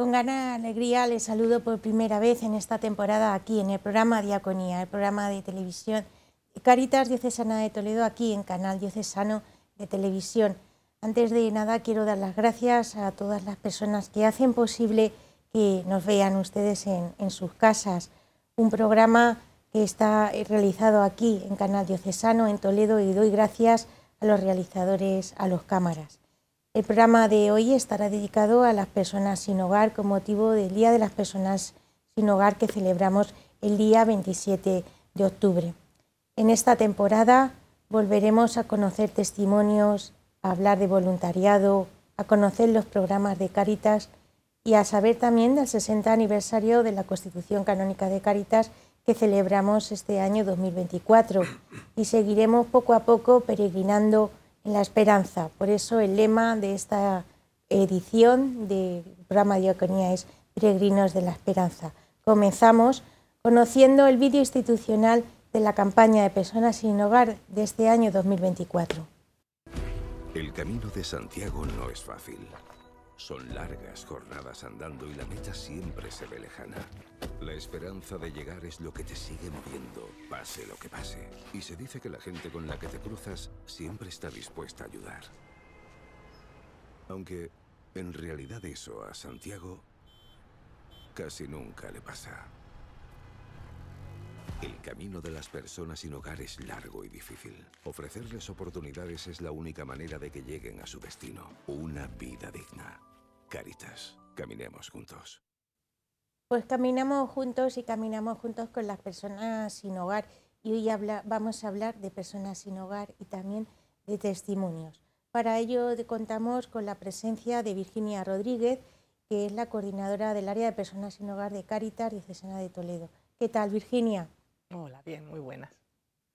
Con gran alegría les saludo por primera vez en esta temporada aquí en el programa Diaconía, el programa de televisión Caritas Diocesana de Toledo aquí en Canal Diocesano de Televisión. Antes de nada quiero dar las gracias a todas las personas que hacen posible que nos vean ustedes en, en sus casas. Un programa que está realizado aquí en Canal Diocesano en Toledo y doy gracias a los realizadores, a los cámaras. El programa de hoy estará dedicado a las personas sin hogar con motivo del Día de las Personas sin Hogar que celebramos el día 27 de octubre. En esta temporada volveremos a conocer testimonios, a hablar de voluntariado, a conocer los programas de Caritas y a saber también del 60 aniversario de la Constitución Canónica de Caritas que celebramos este año 2024 y seguiremos poco a poco peregrinando en la esperanza. Por eso el lema de esta edición de programa Dioconía es Peregrinos de la Esperanza. Comenzamos conociendo el vídeo institucional de la campaña de Personas sin Hogar de este año 2024. El camino de Santiago no es fácil. Son largas jornadas andando y la meta siempre se ve lejana. La esperanza de llegar es lo que te sigue moviendo, pase lo que pase. Y se dice que la gente con la que te cruzas siempre está dispuesta a ayudar. Aunque en realidad eso a Santiago casi nunca le pasa. El camino de las personas sin hogar es largo y difícil. Ofrecerles oportunidades es la única manera de que lleguen a su destino, una vida digna. Caritas. Caminemos juntos. Pues caminamos juntos y caminamos juntos con las personas sin hogar. Y hoy vamos a hablar de personas sin hogar y también de testimonios. Para ello contamos con la presencia de Virginia Rodríguez, que es la coordinadora del área de personas sin hogar de Caritas Diocesana de Toledo. ¿Qué tal, Virginia? Hola, bien, muy buenas.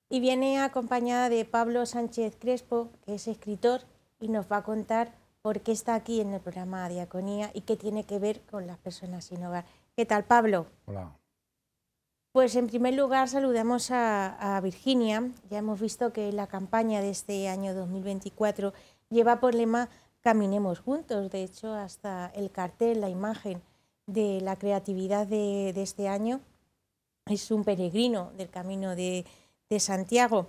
Y viene acompañada de Pablo Sánchez Crespo, que es escritor y nos va a contar por qué está aquí en el programa Diaconía y qué tiene que ver con las personas sin hogar. ¿Qué tal, Pablo? Hola. Pues en primer lugar saludamos a, Virginia. Ya hemos visto que la campaña de este año 2024 lleva por lema Caminemos juntos. De hecho, hasta el cartel, la imagen de la creatividad de, este año es un peregrino del camino de, de Santiago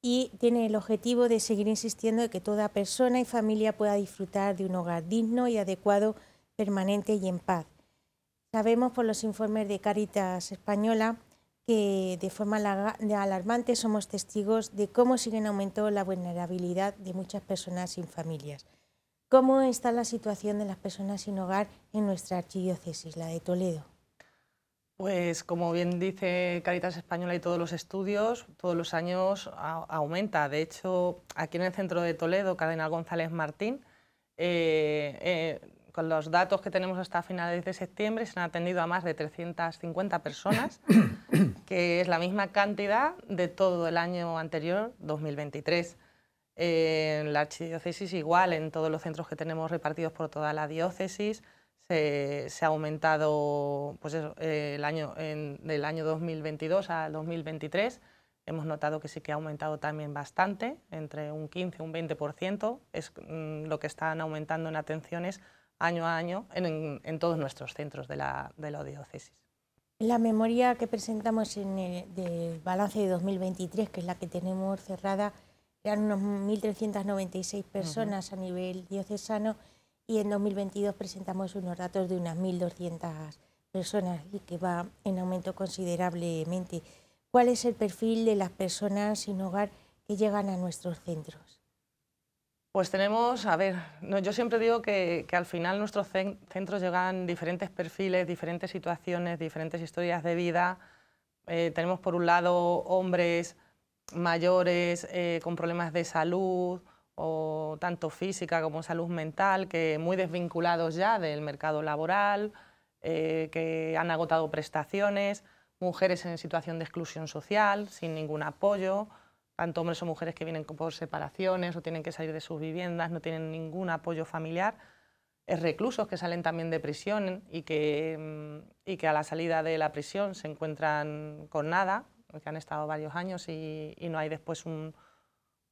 y tiene el objetivo de seguir insistiendo en que toda persona y familia pueda disfrutar de un hogar digno y adecuado, permanente y en paz. Sabemos por los informes de Caritas Española que de forma alarmante somos testigos de cómo sigue en aumento la vulnerabilidad de muchas personas sin familias. ¿Cómo está la situación de las personas sin hogar en nuestra archidiócesis, la de Toledo? Pues como bien dice Caritas Española y todos los estudios, todos los años aumenta. De hecho, aquí en el centro de Toledo, Cardenal González Martín, eh, eh, con los datos que tenemos hasta finales de septiembre, se han atendido a más de 350 personas, que es la misma cantidad de todo el año anterior, 2023. en eh, la archidiócesis igual, en todos los centros que tenemos repartidos por toda la diócesis, se, ha aumentado pues eh, el año, del año 2022 al 2023. Hemos notado que sí que ha aumentado también bastante, entre un 15 y un 20%, es mm, lo que están aumentando en atenciones año a año en, todos nuestros centros de la, de la diócesis. La memoria que presentamos en el del balance de 2023, que es la que tenemos cerrada, eran unos 1.396 personas a nivel diocesano y en 2022 presentamos unos datos de unas 1.200 personas y que va en aumento considerablemente. ¿Cuál es el perfil de las personas sin hogar que llegan a nuestros centros? Pues tenemos, a ver, yo siempre digo que, al final nuestros centros llegan diferentes perfiles, diferentes situaciones, diferentes historias de vida. Eh, tenemos por un lado hombres mayores eh, con problemas de salud, o tanto física como salud mental, que muy desvinculados ya del mercado laboral, eh, que han agotado prestaciones, mujeres en situación de exclusión social, sin ningún apoyo, tanto hombres o mujeres que vienen por separaciones o tienen que salir de sus viviendas, no tienen ningún apoyo familiar, es reclusos que salen también de prisión y que, mm, y que a la salida de la prisión se encuentran con nada, que han estado varios años y no hay después un,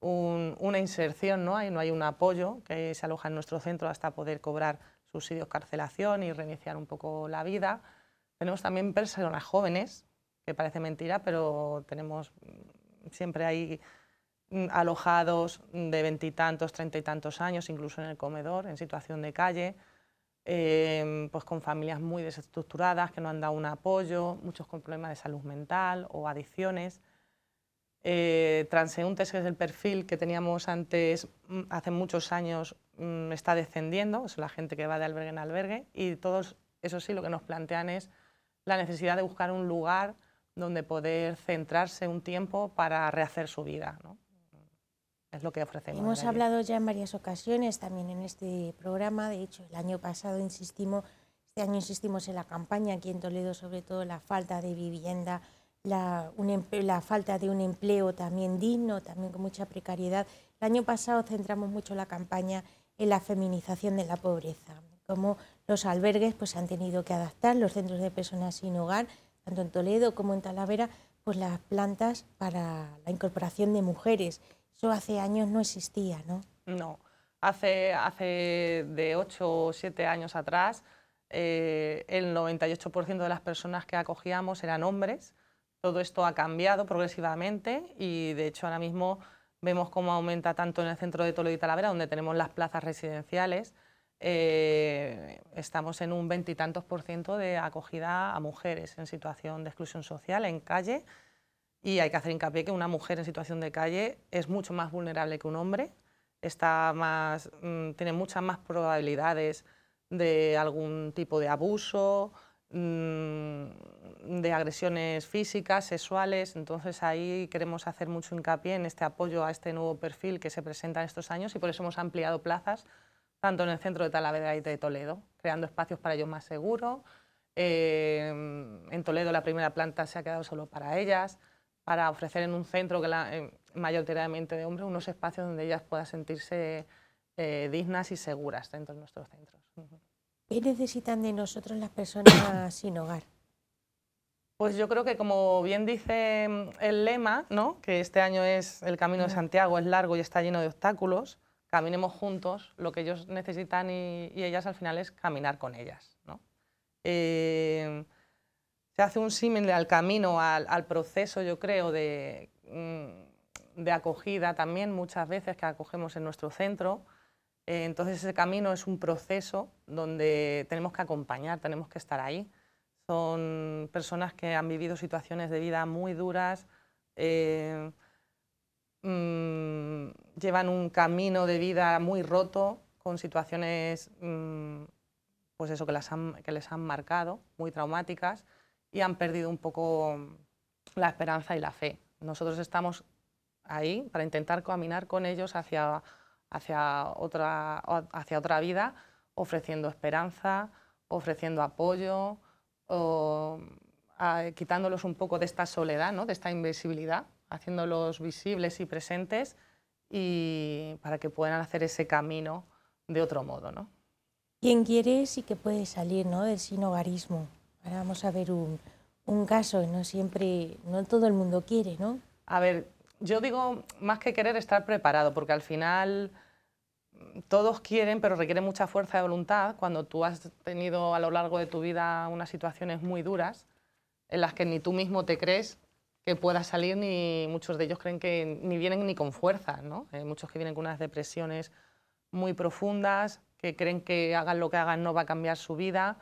una inserción, ¿no? no hay un apoyo que se aloja en nuestro centro hasta poder cobrar subsidios carcelación y reiniciar un poco la vida. Tenemos también personas jóvenes, que parece mentira, pero tenemos mm, siempre hay mm, alojados de veintitantos, treinta y tantos años, incluso en el comedor, en situación de calle, em, pues con familias muy desestructuradas que no han dado un apoyo, muchos con problemas de salud mental o adicciones eh, transeúntes, que es el perfil que teníamos antes, mm, hace muchos años, mm, está descendiendo, es la gente que va de albergue en albergue, y todos, eso sí, lo que nos plantean es la necesidad de buscar un lugar donde poder centrarse un tiempo para rehacer su vida. ¿no? Es lo que ofrecemos. Hemos hablado ya en varias ocasiones, también en este programa, de hecho, el año pasado insistimos, este año insistimos en la campaña aquí en Toledo, sobre todo la falta de vivienda, la, falta de un empleo también digno, también con mucha precariedad. El año pasado centramos mucho la campaña en la feminización de la pobreza, como los albergues pues, han tenido que adaptar, los centros de personas sin hogar, tanto en Toledo como en Talavera, pues las plantas para la incorporación de mujeres. Eso hace años no existía, ¿no? No, hace, hace de 8 o 7 años atrás eh, el 98% de las personas que acogíamos eran hombres todo esto ha cambiado progresivamente y de hecho ahora mismo vemos cómo aumenta tanto en el centro de Toledo y Talavera, donde tenemos las plazas residenciales, eh, estamos en un veintitantos por ciento de acogida a mujeres en situación de exclusión social en calle y hay que hacer hincapié que una mujer en situación de calle es mucho más vulnerable que un hombre, está mm, tiene muchas más probabilidades de algún tipo de abuso, Mm, de agresiones físicas, sexuales, entonces ahí queremos hacer mucho hincapié en este apoyo a este nuevo perfil que se presenta en estos años y por eso hemos ampliado plazas tanto en el centro de Talavera y de Toledo, creando espacios para ellos más seguros. Eh, en Toledo la primera planta se ha quedado solo para ellas, para ofrecer en un centro que la, eh, mayoritariamente de hombres unos espacios donde ellas puedan sentirse eh, dignas y seguras dentro de nuestros centros. ¿Qué necesitan de nosotros las personas sin hogar? Pues yo creo que como bien dice mm, el lema, ¿no? que este año es el Camino de mm. Santiago, es largo y está lleno de obstáculos, caminemos juntos, lo que ellos necesitan y, ellas al final es caminar con ellas. ¿no? Eh, se hace un símil al camino, al, proceso, yo creo, mm, de acogida también muchas veces que acogemos en nuestro centro, eh, entonces ese camino es un proceso donde tenemos que acompañar, tenemos que estar ahí. Son personas que han vivido situaciones de vida muy duras, eh, mm, llevan un camino de vida muy roto, con situaciones mm, pues eso, que, que les han marcado, muy traumáticas, y han perdido un poco la esperanza y la fe. Nosotros estamos ahí para intentar caminar con ellos hacia hacia otra, hacia otra vida, ofreciendo esperanza, ofreciendo apoyo, quitándolos un poco de esta soledad, ¿no? de esta invisibilidad, haciéndolos visibles y presentes y para que puedan hacer ese camino de otro modo. ¿no? Quien quiere y que puede salir ¿no? del sinogarismo. Ahora vamos a ver un, un caso, no siempre, no todo el mundo quiere, ¿no? A ver, yo digo más que querer estar preparado, porque al final todos quieren, pero requiere mucha fuerza de voluntad. Cuando tú has tenido a lo largo de tu vida unas situaciones muy duras, en las que ni tú mismo te crees que puedas salir, ni muchos de ellos creen que ni vienen ni con fuerza. ¿no? Eh, muchos que vienen con unas depresiones muy profundas, que creen que hagan lo que hagan no va a cambiar su vida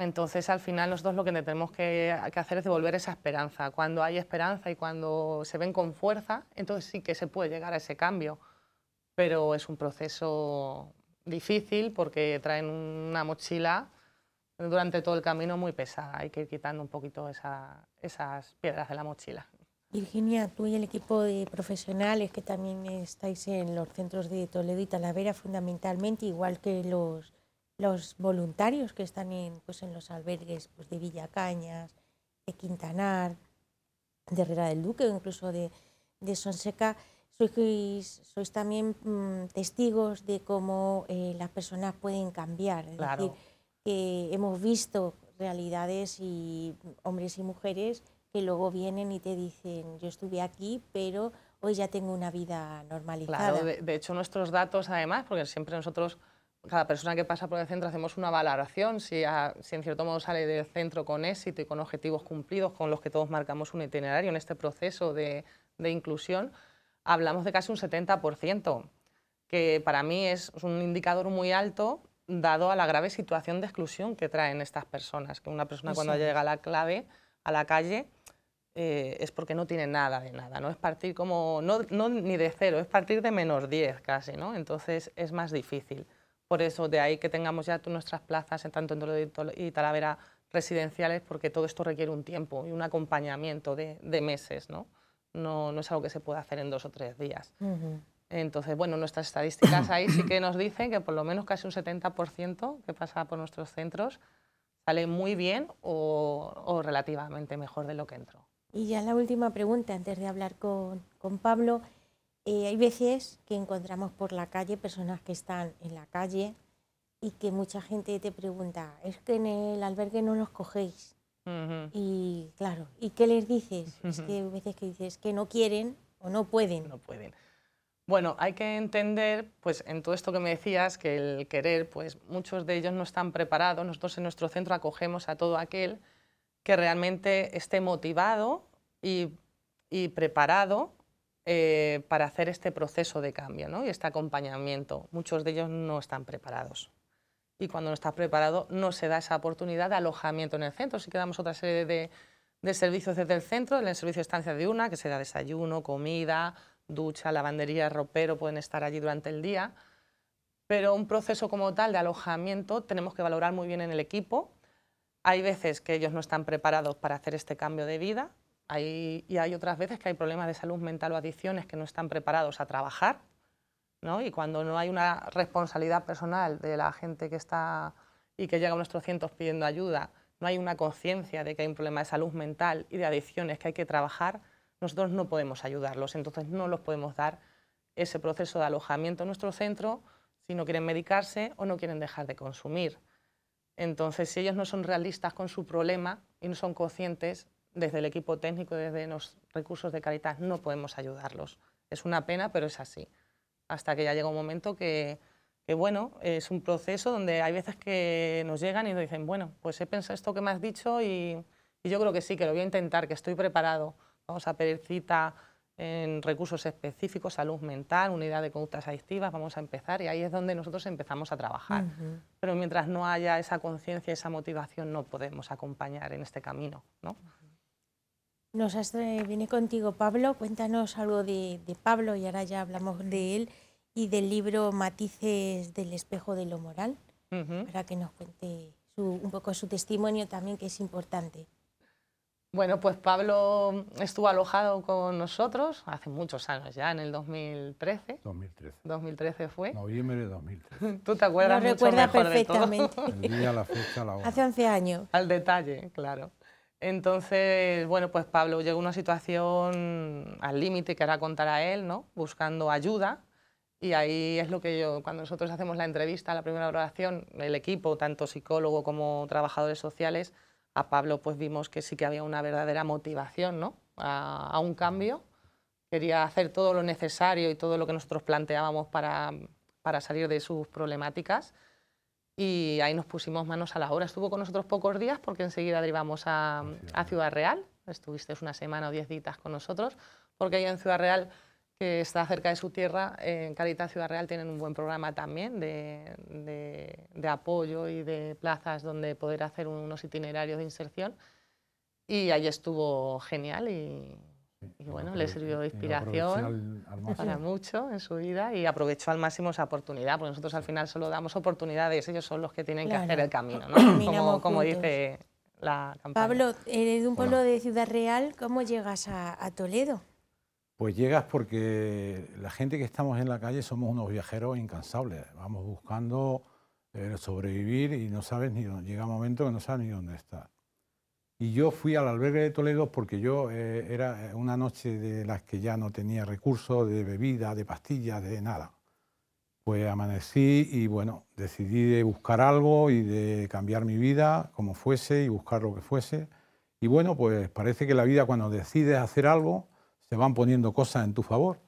entonces, al final, nosotros lo que tenemos que, hacer es devolver esa esperanza. Cuando hay esperanza y cuando se ven con fuerza, entonces sí que se puede llegar a ese cambio. Pero es un proceso difícil porque traen una mochila durante todo el camino muy pesada. Hay que ir quitando un poquito esas piedras de la mochila. Virginia, tú y el equipo de profesionales que también estáis en los centros de Toledo y Talavera fundamentalmente, igual que los los voluntarios que están en, pues, en los albergues pues, de Villacañas, de Quintanar, de Herrera del Duque o incluso de, de Sonseca, sois, sois también mm, testigos de cómo eh, las personas pueden cambiar. Es decir, que hemos visto realidades y mm, hombres y mujeres que luego vienen y te dicen, yo estuve aquí, pero hoy ya tengo una vida normalizada. Claro, de hecho nuestros datos además, porque siempre nosotros cada persona que pasa por el centro hacemos una valoración, si, en cierto modo sale del centro con éxito y con objetivos cumplidos, con los que todos marcamos un itinerario en este proceso de, inclusión, hablamos de casi un 70%, que para mí es, un indicador muy alto dado a la grave situación de exclusión que traen estas personas, que una persona cuando llega a la clave, a la calle, eh, es porque no tiene nada de nada, ¿no? Es partir como, no, ni de cero, es partir de menos 10 casi, ¿no? Entonces es más difícil. Por eso, de ahí que tengamos ya nuestras plazas en eh, tanto en Toledo y Talavera residenciales, porque todo esto requiere un tiempo y un acompañamiento de, meses, ¿no? ¿no? es algo que se pueda hacer en dos o tres días. Entonces, bueno, nuestras estadísticas ahí sí que nos dicen que por lo menos casi un 70% que pasa por nuestros centros sale muy bien o, relativamente mejor de lo que entró. Y ya la última pregunta, antes de hablar con, con Pablo. Eh, hay veces que encontramos por la calle personas que están en la calle y que mucha gente te pregunta, es que en el albergue no los cogéis. Y claro, ¿y qué les dices? Es que hay veces que dices que no quieren o no pueden. No pueden. Bueno, hay que entender, pues en todo esto que me decías, que el querer, pues muchos de ellos no están preparados. Nosotros en nuestro centro acogemos a todo aquel que realmente esté motivado y, y preparado eh, para hacer este proceso de cambio y este acompañamiento. Muchos de ellos no están preparados. Y cuando no está preparado, no se da esa oportunidad de alojamiento en el centro. Si quedamos otra serie de, servicios desde el centro, en el servicio de estancia de una, que será desayuno, comida, ducha, lavandería, ropero, pueden estar allí durante el día. Pero un proceso como tal de alojamiento tenemos que valorar muy bien en el equipo. Hay veces que ellos no están preparados para hacer este cambio de vida, y hay otras veces que hay problemas de salud mental o adicciones que no están preparados a trabajar, y cuando no hay una responsabilidad personal de la gente que está y que llega a nuestros centros pidiendo ayuda, no hay una conciencia de que hay un problema de salud mental y de adicciones que hay que trabajar, nosotros no podemos ayudarlos, entonces no los podemos dar ese proceso de alojamiento en nuestro centro si no quieren medicarse o no quieren dejar de consumir. Entonces, si ellos no son realistas con su problema y no son conscientes, desde el equipo técnico, desde los recursos de Caritas, no podemos ayudarlos. Es una pena, pero es así. Hasta que ya llega un momento que, bueno, es un proceso donde hay veces que nos llegan y nos dicen, bueno, pues he pensado esto que me has dicho y, yo creo que sí, que lo voy a intentar, que estoy preparado. Vamos a pedir cita en recursos específicos, salud mental, unidad de conductas adictivas, vamos a empezar y ahí es donde nosotros empezamos a trabajar. Pero mientras no haya esa conciencia, esa motivación, no podemos acompañar en este camino. ¿no? Nos has, viene contigo Pablo, cuéntanos algo de, Pablo y ahora ya hablamos de él y del libro Matices del espejo de lo moral, para que nos cuente un poco su testimonio también, que es importante. Bueno, pues Pablo estuvo alojado con nosotros hace muchos años, ya en el 2013. 2013. 2013 fue. Noviembre de 2013. Tú te acuerdas mucho mejor perfectamente. De todo? día, la fecha, la hora. Hace 11 años. Al detalle, claro. Entonces, bueno, pues Pablo llegó a una situación al límite que era contar a él, ¿no? Buscando ayuda. Y ahí es lo que yo, cuando nosotros hacemos la entrevista, la primera oración, el equipo, tanto psicólogo como trabajadores sociales, a Pablo pues vimos que sí que había una verdadera motivación, ¿no? a, un cambio. Quería hacer todo lo necesario y todo lo que nosotros planteábamos para, para salir de sus problemáticas y ahí nos pusimos manos a la obra. Estuvo con nosotros pocos días porque enseguida derivamos a, Ciudad Real, estuviste una semana o diez días con nosotros, porque ahí en Ciudad Real, que está cerca de su tierra, en Caritas Ciudad Real tienen un buen programa también de, de, de apoyo y de plazas donde poder hacer unos itinerarios de inserción. Y ahí estuvo genial y, y bueno, le sirvió de eh, inspiración para mucho en su vida y aprovechó al máximo esa oportunidad, porque nosotros al final solo damos oportunidades, ellos son los que tienen que hacer el camino, ¿no? como, como dice la campaña. Pablo, eres de un pueblo de Ciudad Real, ¿cómo llegas a, Toledo? Pues llegas porque la gente que estamos en la calle somos unos viajeros incansables, vamos buscando eh, sobrevivir y no sabes ni dónde, llega un momento que no sabes ni dónde estás. Y yo fui al albergue de Toledo porque yo eh, era eh, una noche de las que ya no tenía recursos de bebida, de pastillas, de nada. Pues amanecí y bueno, decidí de buscar algo y de cambiar mi vida como fuese y buscar lo que fuese. Y bueno, pues parece que la vida cuando decides hacer algo, se van poniendo cosas en tu favor.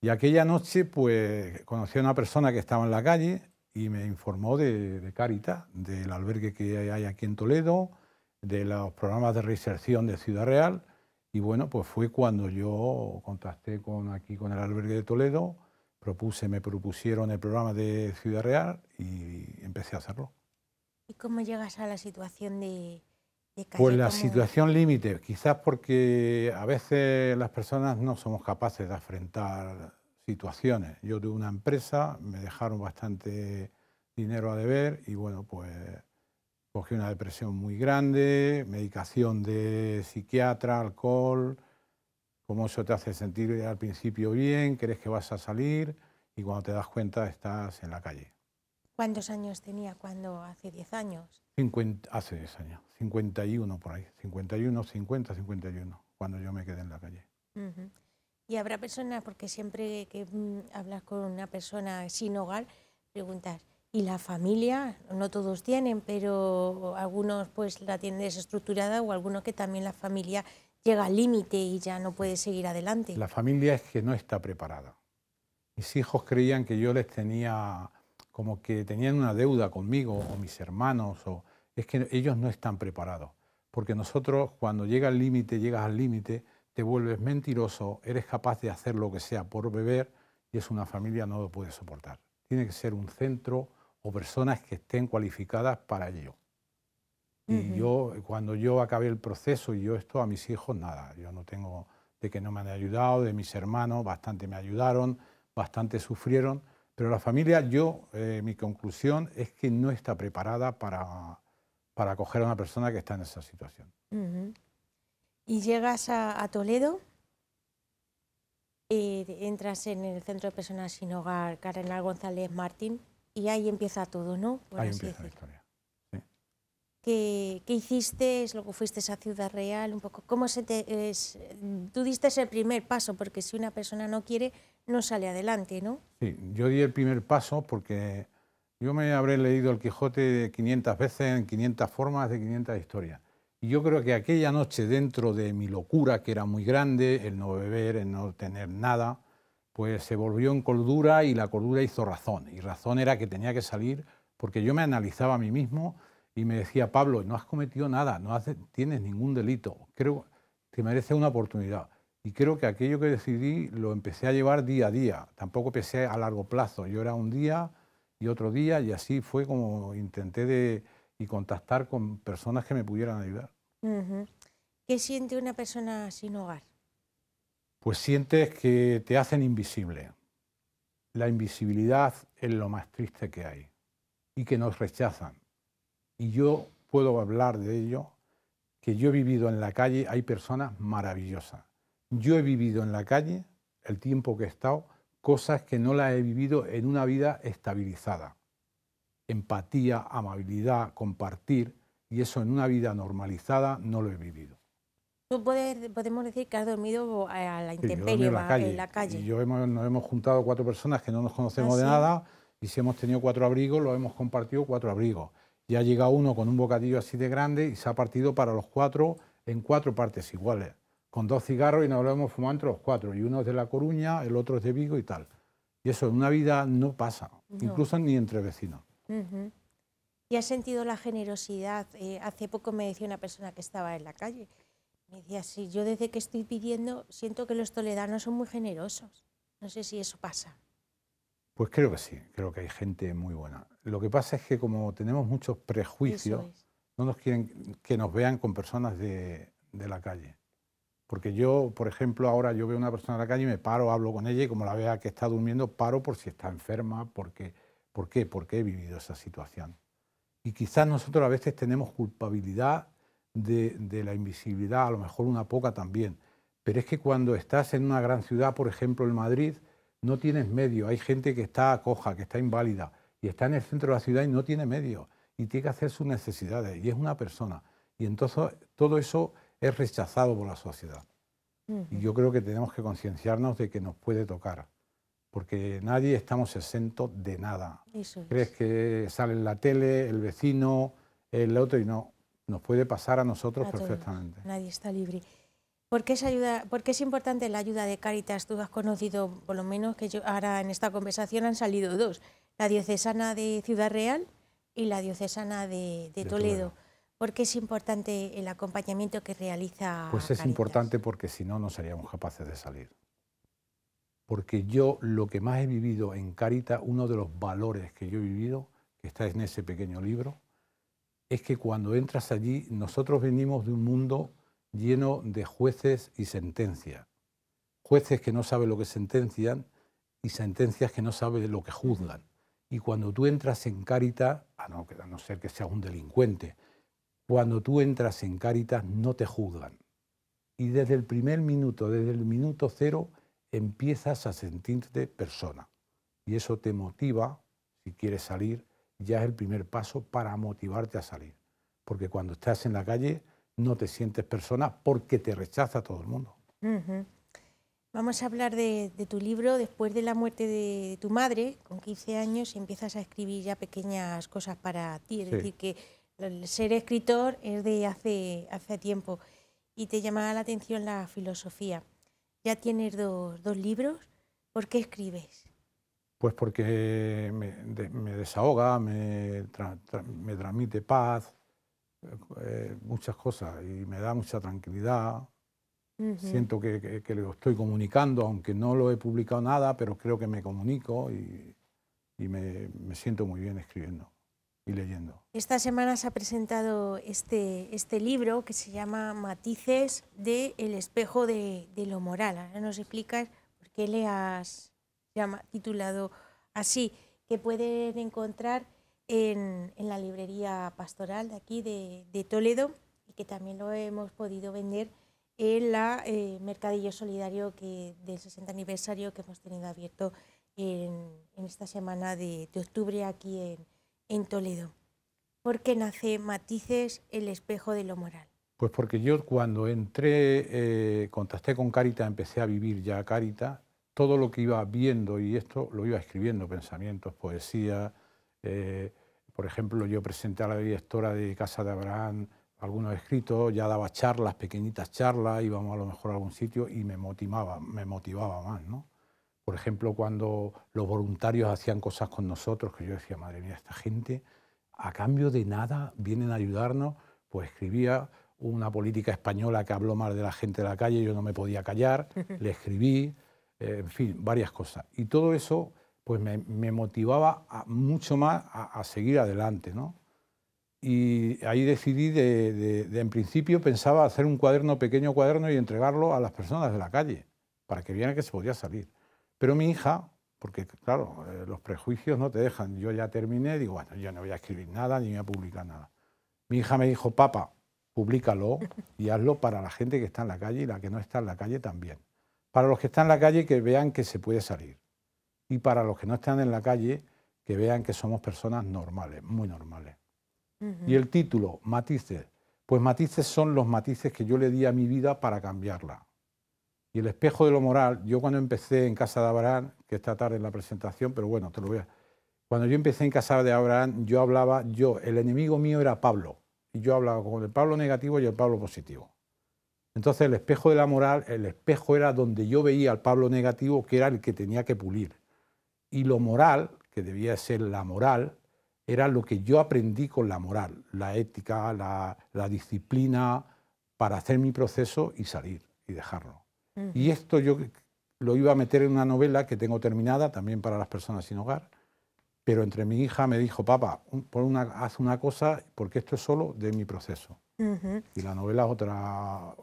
Y aquella noche, pues conocí a una persona que estaba en la calle y me informó de, de del albergue que hay aquí en Toledo, de los programas de reinserción de Ciudad Real. Y bueno, pues fue cuando yo contacté con, aquí con el albergue de Toledo, propuse, me propusieron el programa de Ciudad Real y empecé a hacerlo. ¿Y cómo llegas a la situación de, de calle? Pues la situación límite, quizás porque a veces las personas no somos capaces de afrontar situaciones. Yo tuve una empresa, me dejaron bastante dinero a deber y bueno, pues Cogí una depresión muy grande, medicación de psiquiatra, alcohol, cómo eso te hace sentir al principio bien, crees que vas a salir y cuando te das cuenta estás en la calle. ¿Cuántos años tenía cuando hace 10 años? hace 10 años, 51 por ahí, 51, 50, 51, cuando yo me quedé en la calle. Y habrá personas, porque siempre que mm, hablas con una persona sin hogar, preguntas, y la familia, no todos tienen, pero algunos pues la tienen desestructurada o algunos que también la familia llega al límite y ya no puede seguir adelante. La familia es que no está preparada. Mis hijos creían que yo les tenía como que tenían una deuda conmigo o mis hermanos o es que ellos no están preparados, porque nosotros cuando llega al límite, llegas al límite, te vuelves mentiroso, eres capaz de hacer lo que sea por beber y es una familia no lo puede soportar. Tiene que ser un centro o personas que estén cualificadas para ello. Y yo, cuando yo acabé el proceso y yo esto a mis hijos, nada, yo no tengo de que no me han ayudado, de mis hermanos, bastante me ayudaron, bastante sufrieron, pero la familia, yo, eh, mi conclusión es que no está preparada para, para acoger a una persona que está en esa situación. Y llegas a, Toledo, y eh, entras en el Centro de Personas Sin Hogar Karen González Martín, y ahí empieza todo, ¿no? ahí empieza la historia. Sí. ¿Qué, hiciste? Luego fuiste a Ciudad Real, un poco. ¿Cómo se te. tú diste el primer paso, porque si una persona no quiere, no sale adelante, ¿no? Sí, yo di el primer paso porque yo me habré leído el Quijote 500 veces, en 500 formas, de 500 historias. Y yo creo que aquella noche, dentro de mi locura, que era muy grande, el no beber, el no tener nada, pues se volvió en cordura y la cordura hizo razón. Y razón era que tenía que salir porque yo me analizaba a mí mismo y me decía, Pablo, no has cometido nada, no tienes ningún delito, creo que merece una oportunidad. Y creo que aquello que decidí lo empecé a llevar día a día, tampoco pensé a largo plazo, yo era un día y otro día y así fue como intenté de, contactar con personas que me pudieran ayudar. ¿Qué siente una persona sin hogar? pues sientes que te hacen invisible. La invisibilidad es lo más triste que hay y que nos rechazan. Y yo puedo hablar de ello, que yo he vivido en la calle, hay personas maravillosas. Yo he vivido en la calle, el tiempo que he estado, cosas que no las he vivido en una vida estabilizada. Empatía, amabilidad, compartir, y eso en una vida normalizada no lo he vivido. Tú podemos decir que has dormido a la intemperie, la en la calle. Y nos hemos juntado cuatro personas que no nos conocemos ah, de nada y si hemos tenido cuatro abrigos, lo hemos compartido cuatro abrigos. Ya ha llegado uno con un bocadillo así de grande y se ha partido para los cuatro en cuatro partes iguales, con dos cigarros y nos lo hemos fumado entre los cuatro. Y uno es de La Coruña, el otro es de Vigo y tal. Y eso en una vida no pasa, incluso ni entre vecinos. ¿Y has sentido la generosidad? Eh, hace poco me decía una persona que estaba en la calle me decía, sí, yo desde que estoy pidiendo siento que los toledanos son muy generosos. No sé si eso pasa. Pues creo que sí, creo que hay gente muy buena. Lo que pasa es que como tenemos muchos prejuicios, no nos quieren que nos vean con personas de, la calle. Porque yo, por ejemplo, ahora yo veo una persona de la calle y me paro, hablo con ella y como la vea que está durmiendo, paro por si está enferma, porque, ¿por qué? Porque he vivido esa situación. Y quizás nosotros a veces tenemos culpabilidad de, la invisibilidad, a lo mejor una poca también. Pero es que cuando estás en una gran ciudad, por ejemplo en Madrid, no tienes medio. Hay gente que está coja, que está inválida, y está en el centro de la ciudad y no tiene medio, y tiene que hacer sus necesidades, y es una persona. Y entonces todo eso es rechazado por la sociedad. Y yo creo que tenemos que concienciarnos de que nos puede tocar, porque nadie estamos exentos de nada. Crees que sale en la tele, el vecino, el otro, y no nos puede pasar a nosotros perfectamente. Nadie está libre. ¿Por qué, es importante la ayuda de Cáritas? Tú has conocido, por lo menos que yo ahora en esta conversación han salido dos, la diocesana de Ciudad Real y la diocesana de, Toledo. ¿Por qué es importante el acompañamiento que realiza? Pues es importante porque si no, no seríamos capaces de salir. Porque yo lo que más he vivido en Caritas, uno de los valores que yo he vivido, que está en ese pequeño libro, es que cuando entras allí, nosotros venimos de un mundo lleno de jueces y sentencias. Jueces que no saben lo que sentencian y sentencias que no saben lo que juzgan. Y cuando tú entras en Cáritas, a no, ser que seas un delincuente, cuando tú entras en Cáritas no te juzgan. Y desde el primer minuto, desde el minuto cero, empiezas a sentirte persona. Y eso te motiva, si quieres salir, ya es el primer paso para motivarte a salir. Porque cuando estás en la calle no te sientes persona porque te rechaza todo el mundo. Vamos a hablar de, tu libro. Después de la muerte de tu madre, con 15 años, empiezas a escribir ya pequeñas cosas para ti. Es decir, que el ser escritor es de hace, hace tiempo y te llamaba la atención la filosofía. Ya tienes dos, dos libros. ¿Por qué escribes? Pues porque me, desahoga, me, me, transmite paz, eh, muchas cosas, y me da mucha tranquilidad. Siento que, que, lo estoy comunicando, aunque no lo he publicado nada, pero creo que me comunico y, me, siento muy bien escribiendo y leyendo. Esta semana se ha presentado este, este libro que se llama Matices de El espejo de, de lo moral. Ahora nos explicas por qué le has llama, titulado así, que pueden encontrar en, la librería pastoral de aquí de, Toledo y que también lo hemos podido vender en la eh, Mercadillo Solidario que, del 60 aniversario que hemos tenido abierto en, esta semana de, octubre aquí en, en Toledo. ¿Por qué nace Matices el espejo de lo moral? Pues porque yo cuando entré, eh, contacté con Carita, empecé a vivir ya Carita, todo lo que iba viendo y esto lo iba escribiendo, pensamientos, poesía. Eh, por ejemplo, yo presenté a la directora de Casa de Abraham algunos escritos, ya daba charlas, pequeñitas charlas, íbamos a lo mejor a algún sitio y me motivaba, me motivaba más, ¿no? Por ejemplo, cuando los voluntarios hacían cosas con nosotros, que yo decía, madre mía, esta gente, a cambio de nada, vienen a ayudarnos, pues escribía una política española que habló mal de la gente de la calle, yo no me podía callar, le escribí, eh, en fin, varias cosas. Y todo eso pues me, motivaba mucho más a, seguir adelante. ¿no? Y ahí decidí, de, en principio pensaba hacer un cuaderno, pequeño cuaderno, y entregarlo a las personas de la calle, para que vieran que se podía salir. Pero mi hija, porque claro, eh, los prejuicios no te dejan, yo ya terminé, digo, bueno, yo no voy a escribir nada, ni voy a publicar nada. Mi hija me dijo, papá, públicalo y hazlo para la gente que está en la calle y la que no está en la calle también. Para los que están en la calle, que vean que se puede salir. Y para los que no están en la calle, que vean que somos personas normales, muy normales. Y el título, matices. Pues matices son los matices que yo le di a mi vida para cambiarla. Y el espejo de lo moral, yo cuando empecé en Casa de Abraham, que esta tarde en la presentación, pero bueno, te lo voy a... Cuando yo empecé en Casa de Abraham, yo hablaba, yo, el enemigo mío era Pablo. Y yo hablaba con el Pablo negativo y el Pablo positivo. Entonces el espejo de la moral, el espejo era donde yo veía al Pablo negativo, que era el que tenía que pulir. Y lo moral, que debía ser la moral, era lo que yo aprendí con la moral, la ética, la, disciplina, para hacer mi proceso y salir y dejarlo. Y esto yo lo iba a meter en una novela que tengo terminada, también para las personas sin hogar, pero entre mi hija me dijo, papá, por una, haz una cosa, porque esto es solo de mi proceso. Y la novela es otra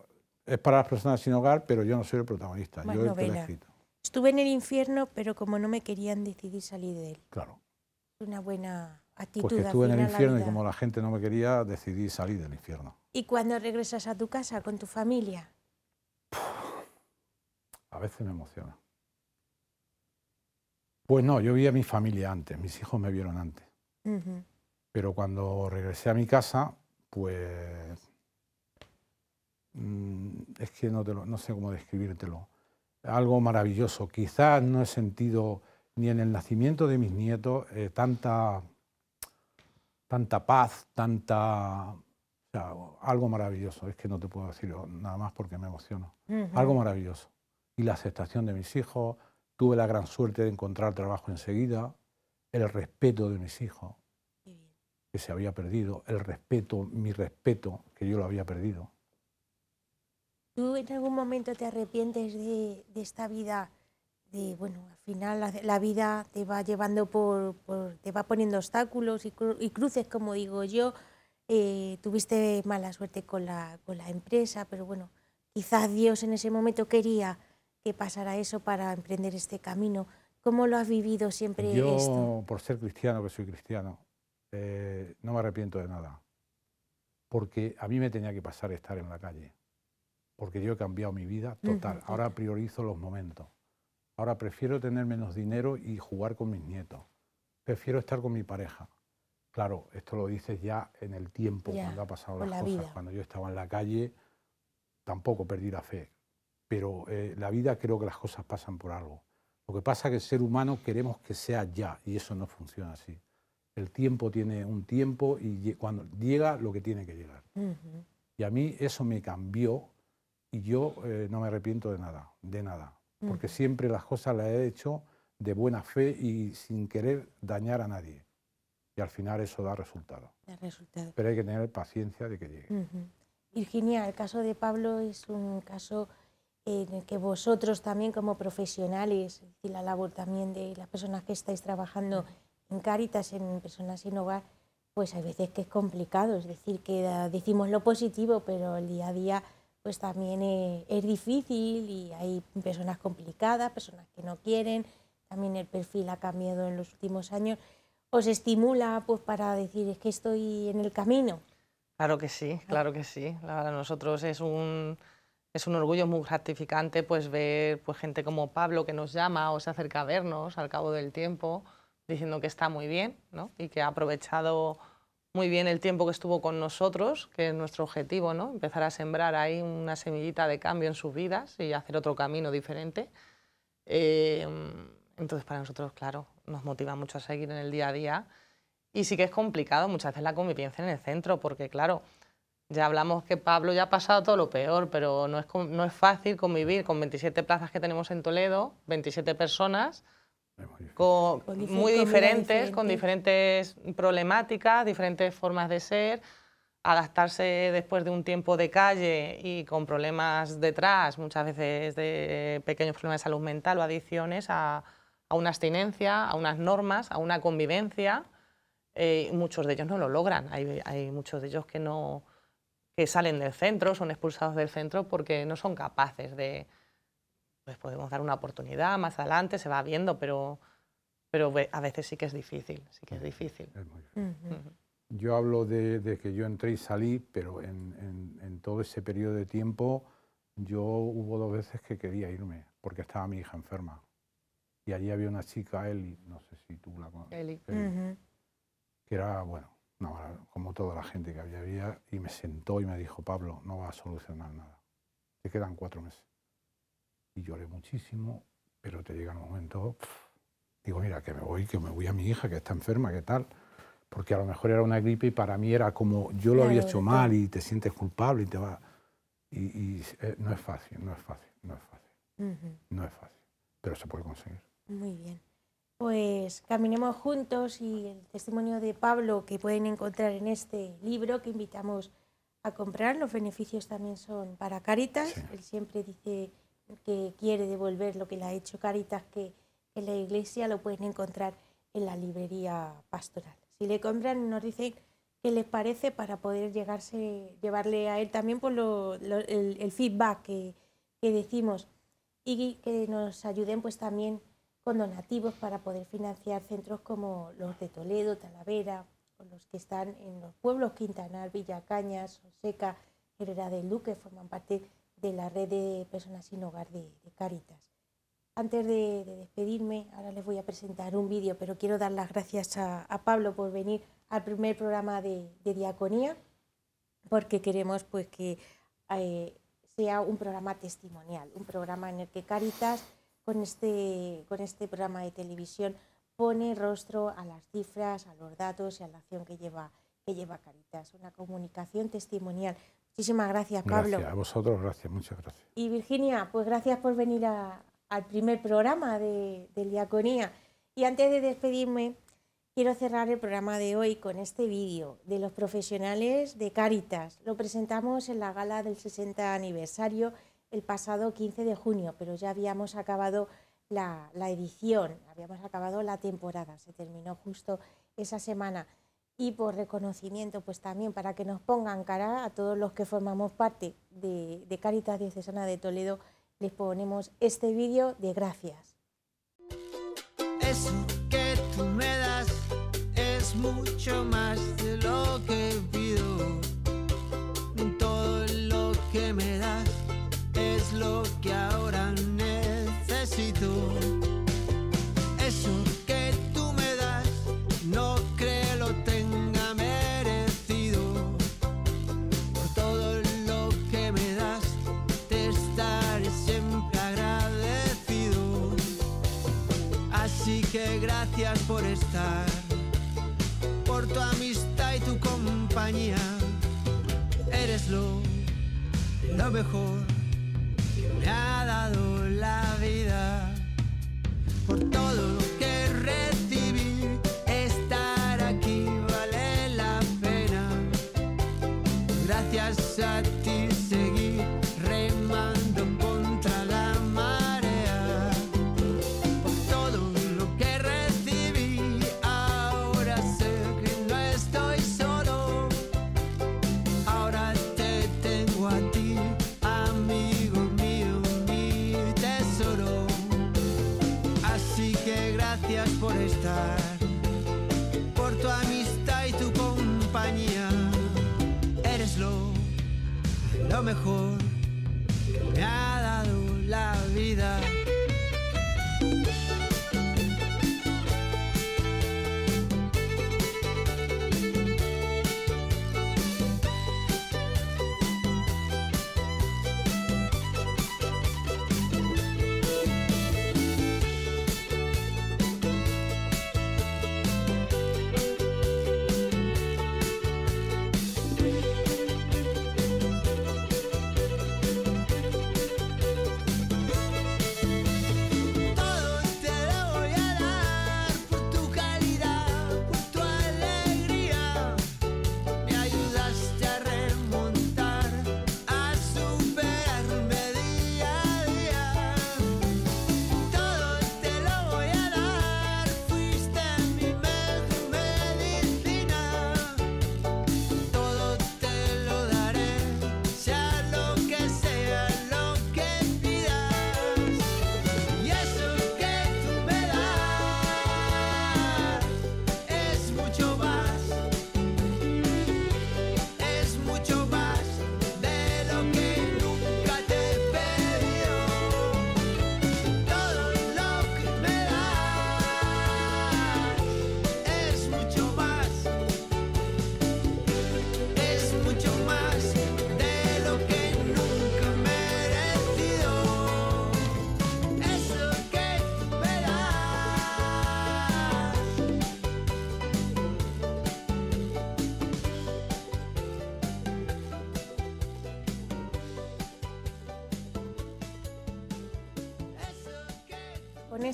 es para las personas sin hogar, pero yo no soy el protagonista, yo el Estuve en el infierno, pero como no me querían, decidí salir de él. Claro. Una buena actitud. Porque estuve en el infierno y como la gente no me quería, decidí salir del infierno. ¿Y cuando regresas a tu casa con tu familia? A veces me emociona. Pues no, yo vi a mi familia antes, mis hijos me vieron antes. Pero cuando regresé a mi casa, pues Mm, es que no, te sé cómo describírtelo, algo maravilloso. Quizás no he sentido ni en el nacimiento de mis nietos eh, tanta, tanta paz, tanta... algo maravilloso, es que no te puedo decir nada más porque me emociono. Algo maravilloso. Y la aceptación de mis hijos, tuve la gran suerte de encontrar trabajo enseguida, el respeto de mis hijos, que se había perdido, el respeto, mi respeto, que yo lo había perdido ¿Tú en algún momento te arrepientes de, esta vida? De, bueno, al final la, vida te va llevando por, te va poniendo obstáculos y, cruces, como digo yo. Eh, tuviste mala suerte con la, con la empresa, pero bueno, quizás Dios en ese momento quería que pasara eso para emprender este camino. ¿Cómo lo has vivido siempre Yo, por ser cristiano, que soy cristiano, eh, no me arrepiento de nada. Porque a mí me tenía que pasar estar en la calle porque yo he cambiado mi vida total. Ahora priorizo los momentos. Ahora prefiero tener menos dinero y jugar con mis nietos. Prefiero estar con mi pareja. Claro, esto lo dices ya en el tiempo, cuando ha pasado las la cosas. Cuando yo estaba en la calle, tampoco perdí la fe. Pero eh, la vida creo que las cosas pasan por algo. Lo que pasa es que el ser humano queremos que sea ya, y eso no funciona así. El tiempo tiene un tiempo y cuando llega lo que tiene que llegar. Y a mí eso me cambió y yo eh, no me arrepiento de nada, de nada, mm. porque siempre las cosas las he hecho de buena fe y sin querer dañar a nadie. Y al final eso da resultado. Da resultado. Pero hay que tener paciencia de que llegue. Virginia, el caso de Pablo es un caso en el que vosotros también como profesionales y la labor también de las personas que estáis trabajando en Cáritas, en personas sin hogar, pues hay veces que es complicado, es decir, que decimos lo positivo, pero el día a día pues también eh, es, difícil y hay personas complicadas, personas que no quieren, también el perfil ha cambiado en los últimos años. ¿Os estimula pues para decir es que estoy en el camino? Claro que sí, claro que sí. Para nosotros es un, es un orgullo muy gratificante pues ver pues, gente como Pablo que nos llama o se acerca a vernos al cabo del tiempo diciendo que está muy bien ¿no? y que ha aprovechado muy bien el tiempo que estuvo con nosotros, que es nuestro objetivo, ¿no? empezar a sembrar ahí una semillita de cambio en sus vidas y hacer otro camino diferente. Eh, entonces, para nosotros, claro, nos motiva mucho a seguir en el día a día. Y sí que es complicado muchas veces la convivencia en el centro, porque claro, ya hablamos que Pablo ya ha pasado todo lo peor, pero no es, no es fácil convivir con 27 plazas que tenemos en Toledo, 27 personas, con, muy diferentes, con diferentes problemáticas, diferentes formas de ser, adaptarse después de un tiempo de calle y con problemas detrás, muchas veces de pequeños problemas de salud mental o adicciones, a, una abstinencia, a unas normas, a una convivencia. Eh, muchos de ellos no lo logran, hay, hay muchos de ellos que no que salen del centro, son expulsados del centro porque no son capaces de, pues podemos dar una oportunidad más adelante, se va viendo, pero, pero a veces sí que es difícil, sí que es difícil. Yo hablo de, que yo entré y salí, pero en, todo ese periodo de tiempo yo hubo dos veces que quería irme, porque estaba mi hija enferma. Y allí había una chica, Eli, no sé si tú la conoces. Eli. Que era, bueno, como toda la gente que había, y me sentó y me dijo, Pablo, no va a solucionar nada. Te quedan cuatro meses y lloré muchísimo, pero te llega el momento, digo, mira, que me voy, que me voy a mi hija, que está enferma, que tal, porque a lo mejor era una gripe y para mí era como yo lo había hecho mal y te sientes culpable y te va... Y, eh, no es fácil, no es fácil, no es fácil, no es fácil, pero se puede conseguir. Muy bien. Pues caminemos juntos y el testimonio de Pablo que pueden encontrar en este libro que invitamos a comprar, los beneficios también son para Caritas, él siempre dice que quiere devolver lo que le ha hecho Caritas, que en la iglesia lo pueden encontrar en la librería pastoral. Si le compran, nos dicen qué les parece para poder llegarse, llevarle a él también por lo, el, feedback que, que, decimos y que nos ayuden pues también con donativos para poder financiar centros como los de Toledo, Talavera, o los que están en los pueblos Quintanar, Villacañas, Oseca, Herrera del Duque, forman parte de la red de personas sin hogar de, Caritas. Antes de, despedirme, ahora les voy a presentar un vídeo, pero quiero dar las gracias a, Pablo por venir al primer programa de, Diaconía, porque queremos pues, que eh, sea un programa testimonial, un programa en el que Caritas, con este, con este programa de televisión, pone rostro a las cifras, a los datos y a la acción que lleva, que lleva Caritas. Una comunicación testimonial, Muchísimas gracias, Pablo. Gracias a vosotros, gracias, muchas gracias. Y Virginia, pues gracias por venir al primer programa de, Diaconía. Y antes de despedirme, quiero cerrar el programa de hoy con este vídeo de los profesionales de Cáritas. Lo presentamos en la gala del 60 aniversario el pasado 15 de junio, pero ya habíamos acabado la, la edición, habíamos acabado la temporada, se terminó justo esa semana y por reconocimiento, pues también para que nos pongan cara a todos los que formamos parte de, de Caritas Diocesana de Toledo, les ponemos este vídeo de gracias. por estar, por tu amistad y tu compañía. Eres lo, lo mejor que me ha dado la vida. Por todo lo que recibí, estar aquí vale la pena. Gracias a ti. gracias por estar, por tu amistad y tu compañía. Eres lo, lo mejor que me ha dado la vida.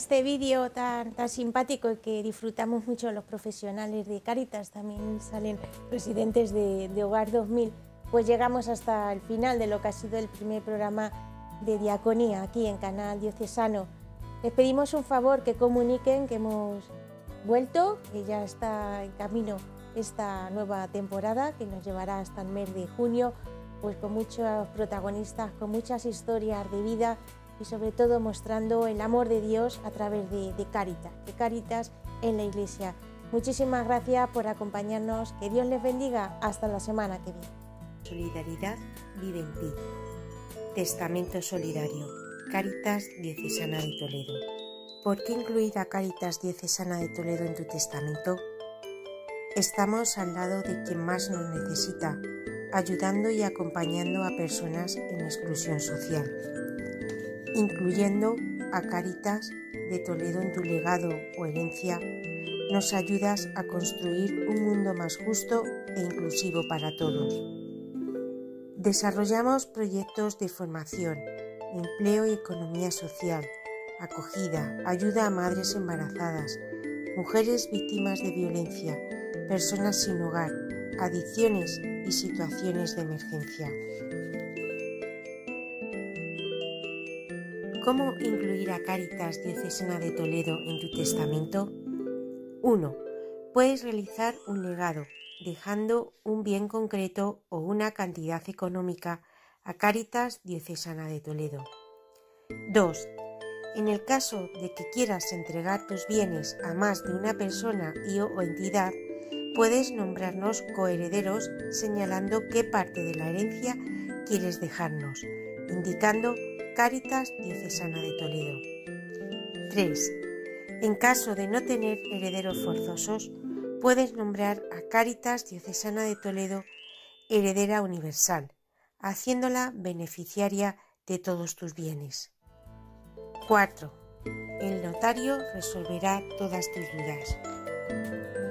este vídeo tan, tan simpático y que disfrutamos mucho los profesionales de Caritas, también salen presidentes de, de Hogar 2000, pues llegamos hasta el final de lo que ha sido el primer programa de Diaconía aquí en Canal Diocesano. Les pedimos un favor que comuniquen que hemos vuelto, que ya está en camino esta nueva temporada que nos llevará hasta el mes de junio, pues con muchos protagonistas, con muchas historias de vida y sobre todo mostrando el amor de Dios a través de, Caritas, de Caritas en la Iglesia. Muchísimas gracias por acompañarnos, que Dios les bendiga, hasta la semana que viene. Solidaridad vive en ti. Testamento Solidario, Caritas diecesana de Toledo. ¿Por qué incluir a Caritas Diocesana de Toledo en tu testamento? Estamos al lado de quien más nos necesita, ayudando y acompañando a personas en exclusión social incluyendo a Caritas de Toledo en tu legado o herencia, nos ayudas a construir un mundo más justo e inclusivo para todos. Desarrollamos proyectos de formación, empleo y economía social, acogida, ayuda a madres embarazadas, mujeres víctimas de violencia, personas sin hogar, adicciones y situaciones de emergencia. ¿Cómo incluir a Cáritas Diocesana de Toledo en tu testamento? 1. Puedes realizar un legado, dejando un bien concreto o una cantidad económica a Cáritas Diocesana de Toledo. 2. En el caso de que quieras entregar tus bienes a más de una persona y o entidad, puedes nombrarnos coherederos señalando qué parte de la herencia quieres dejarnos, indicando Cáritas Diocesana de Toledo. 3. En caso de no tener herederos forzosos, puedes nombrar a Cáritas Diocesana de Toledo heredera universal, haciéndola beneficiaria de todos tus bienes. 4. El notario resolverá todas tus dudas.